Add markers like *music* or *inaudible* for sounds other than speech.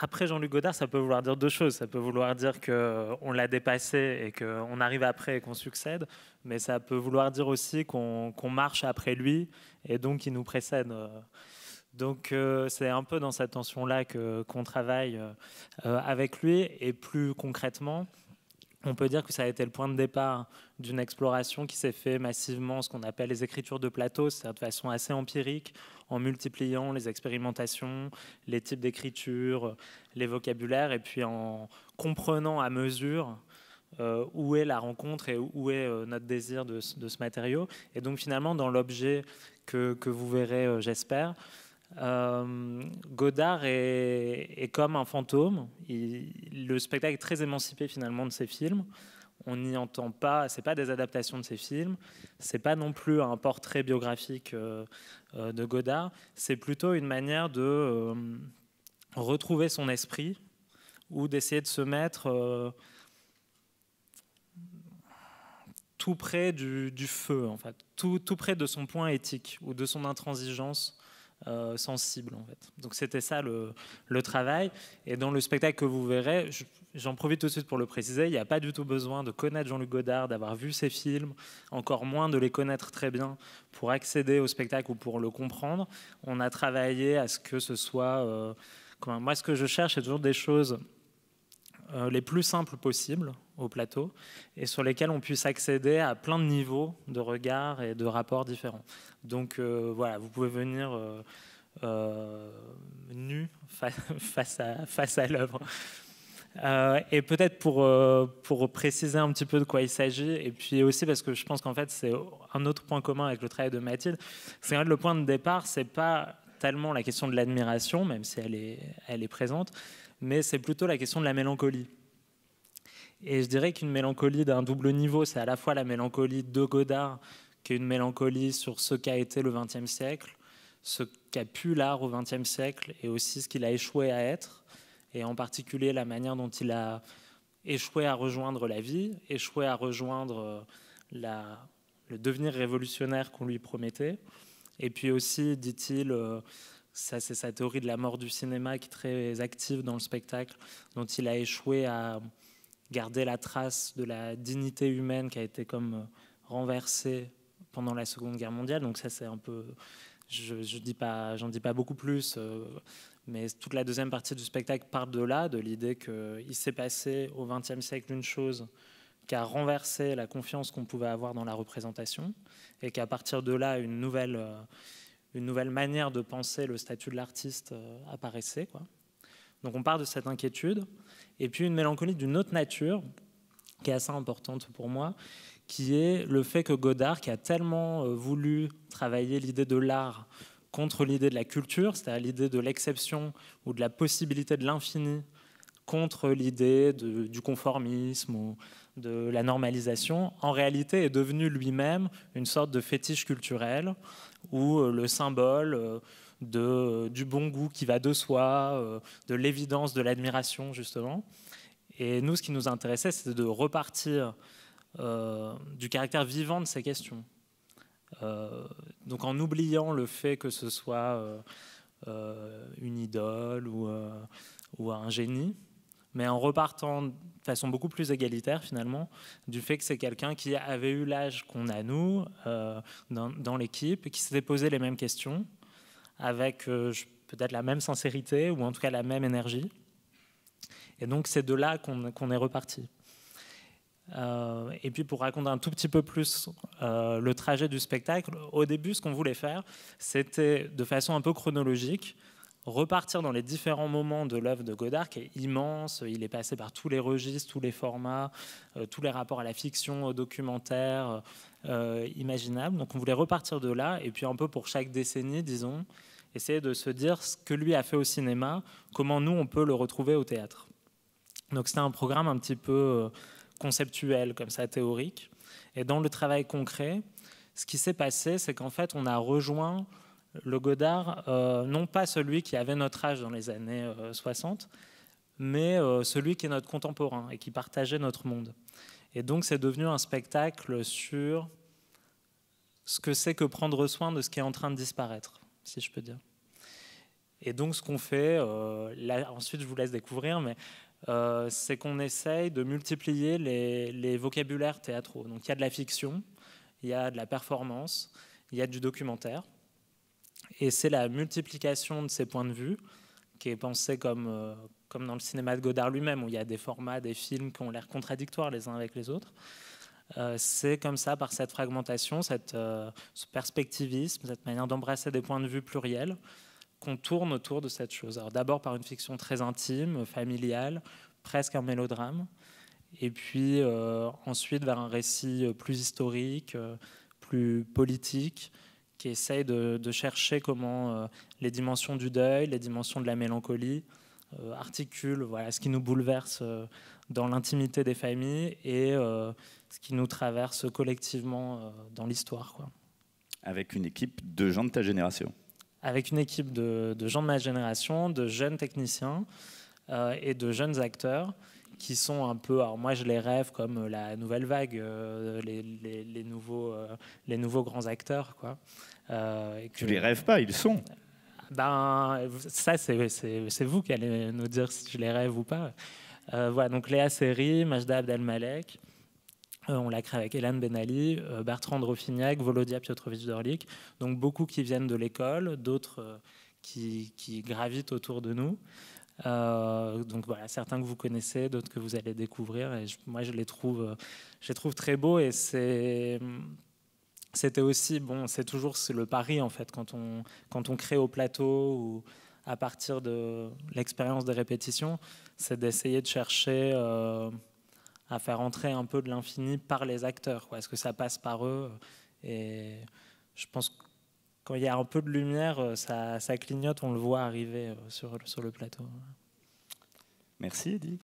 après Jean-Luc Godard, ça peut vouloir dire deux choses. Ça peut vouloir dire qu'on euh, l'a dépassé et qu'on euh, arrive après et qu'on succède, mais ça peut vouloir dire aussi qu'on marche après lui et donc il nous précède. Euh. Donc c'est un peu dans cette tension-là qu'on travaille avec lui et plus concrètement on peut dire que ça a été le point de départ d'une exploration qui s'est fait massivement, ce qu'on appelle les écritures de plateau, cest de façon assez empirique, en multipliant les expérimentations, les types d'écriture, les vocabulaires, et puis en comprenant à mesure euh, où est la rencontre et où est euh, notre désir de, ce matériau. Et donc finalement, dans l'objet que, vous verrez, euh, j'espère, euh, Godard est, comme un fantôme. le spectacle est très émancipé finalement de ses films. On n'y entend pas, c'est pas des adaptations de ses films, c'est pas non plus un portrait biographique euh, euh, de Godard. C'est plutôt une manière de retrouver son esprit ou d'essayer de se mettre tout près du, feu, en tout, tout près de son point éthique ou de son intransigeance euh, sensible. En fait. Donc c'était ça le, travail. Et dans le spectacle que vous verrez, j'en profite tout de suite pour le préciser, il n'y a pas du tout besoin de connaître Jean-Luc Godard, d'avoir vu ses films, encore moins de les connaître très bien pour accéder au spectacle ou pour le comprendre. On a travaillé à ce que ce soit... Euh, comment moi, ce que je cherche, c'est toujours des choses euh, les plus simples possibles au plateau et sur lesquels on puisse accéder à plein de niveaux de regard et de rapports différents. Donc euh, voilà, vous pouvez venir euh, euh, nu *laughs* face à, face l'œuvre. et peut-être pour, préciser un petit peu de quoi il s'agit, et puis aussi parce que je pense qu'en fait c'est un autre point commun avec le travail de Mathilde, c'est que le point de départ, c'est pas tellement la question de l'admiration, même si elle est présente, mais c'est plutôt la question de la mélancolie. Et je dirais qu'une mélancolie d'un double niveau, c'est à la fois la mélancolie de Godard, qui est une mélancolie sur ce qu'a été le XXe siècle, ce qu'a pu l'art au XXe siècle, et aussi ce qu'il a échoué à être, et en particulier la manière dont il a échoué à rejoindre la vie, échoué à rejoindre euh, la, le devenir révolutionnaire qu'on lui promettait. Et puis aussi, dit-il, euh, ça c'est sa théorie de la mort du cinéma qui est très active dans le spectacle, dont il a échoué à garder la trace de la dignité humaine qui a été comme euh, renversée pendant la Seconde Guerre mondiale. Donc ça, c'est un peu, je, je dis pas, j'en dis pas beaucoup plus, euh, mais toute la deuxième partie du spectacle part de là, de l'idée qu'il euh, s'est passé au XXe siècle une chose qui a renversé la confiance qu'on pouvait avoir dans la représentation, et qu'à partir de là, une nouvelle, une nouvelle manière de penser le statut de l'artiste apparaissait, quoi. Donc on part de cette inquiétude, et puis une mélancolie d'une autre nature, qui est assez importante pour moi, qui est le fait que Godard, qui a tellement euh, voulu travailler l'idée de l'art contre l'idée de la culture, c'est-à-dire l'idée de l'exception ou de la possibilité de l'infini, contre l'idée du conformisme ou de la normalisation, en réalité est devenu lui-même une sorte de fétiche culturel où euh, le symbole euh, euh, du bon goût qui va de soi, euh, de l'évidence, de l'admiration, justement. Et nous, ce qui nous intéressait, c'était de repartir euh, du caractère vivant de ces questions. donc en oubliant le fait que ce soit une idole ou, un génie, mais en repartant de façon beaucoup plus égalitaire finalement du fait que c'est quelqu'un qui avait eu l'âge qu'on a nous dans, dans l'équipe, qui s'était posé les mêmes questions avec euh, peut-être la même sincérité ou en tout cas la même énergie. Et donc c'est de là qu'on est reparti. Euh, et puis pour raconter un tout petit peu plus euh, le trajet du spectacle, au début ce qu'on voulait faire, c'était de façon un peu chronologique, repartir dans les différents moments de l'œuvre de Godard, qui est immense. Il est passé par tous les registres, tous les formats, euh, tous les rapports à la fiction, au documentaire, euh, imaginable. Donc on voulait repartir de là, et puis un peu pour chaque décennie, disons, essayer de se dire ce que lui a fait au cinéma, comment nous, on peut le retrouver au théâtre. Donc c'était un programme un petit peu euh, conceptuel, comme ça, théorique. Et dans le travail concret, ce qui s'est passé, c'est qu'en fait, on a rejoint le Godard, euh, non pas celui qui avait notre âge dans les années 60, euh, mais euh, celui qui est notre contemporain et qui partageait notre monde. Et donc c'est devenu un spectacle sur ce que c'est que prendre soin de ce qui est en train de disparaître, si je peux dire. Et donc ce qu'on fait, là, ensuite je vous laisse découvrir, mais c'est qu'on essaye de multiplier les, les, vocabulaires théâtraux. Donc il y a de la fiction, il y a de la performance, il y a du documentaire. Et c'est la multiplication de ces points de vue qui est pensée comme, euh, comme dans le cinéma de Godard lui-même, où il y a des formats, des films qui ont l'air contradictoires les uns avec les autres. Euh, c'est comme ça, par cette fragmentation, cette, euh, ce perspectivisme, cette manière d'embrasser des points de vue pluriels, qu'on tourne autour de cette chose. d'abord par une fiction très intime, familiale, presque un mélodrame, et puis ensuite vers un récit plus historique, plus politique, qui essaye de, chercher comment euh, les dimensions du deuil, les dimensions de la mélancolie euh, articulent ce qui nous bouleverse euh, dans l'intimité des familles et ce qui nous traverse collectivement dans l'histoire. Avec une équipe de gens de ta génération Avec une équipe de gens de ma génération, de jeunes techniciens et de jeunes acteurs qui sont un peu, alors moi je les rêve comme euh, la nouvelle vague, euh, les, nouveaux, euh, les nouveaux grands acteurs. Quoi. Euh, et que, les rêves pas, ils sont. Ben, ça, c'est vous qui allez nous dire si je les rêve ou pas. voilà, donc Léa Seri, Majda Abdelmalek, on l'a créé avec Hélène Benali, Bertrand Drofignac, Volodia piotrowicz Dorlik, donc beaucoup qui viennent de l'école, d'autres qui, qui, gravitent autour de nous. Euh, donc voilà, certains que vous connaissez, d'autres que vous allez découvrir. Et moi, je les trouve, euh, je les trouve très beaux. Et c'est, c'était aussi, bon, c'est toujours le pari en fait quand on quand on crée au plateau ou à partir de l'expérience des répétitions, c'est d'essayer de chercher euh, à faire entrer un peu de l'infini par les acteurs. Est-ce que ça passe par eux Et je pense que quand il y a un peu de lumière, euh, ça, clignote, on le voit arriver euh, sur, sur le plateau. Merci Edith.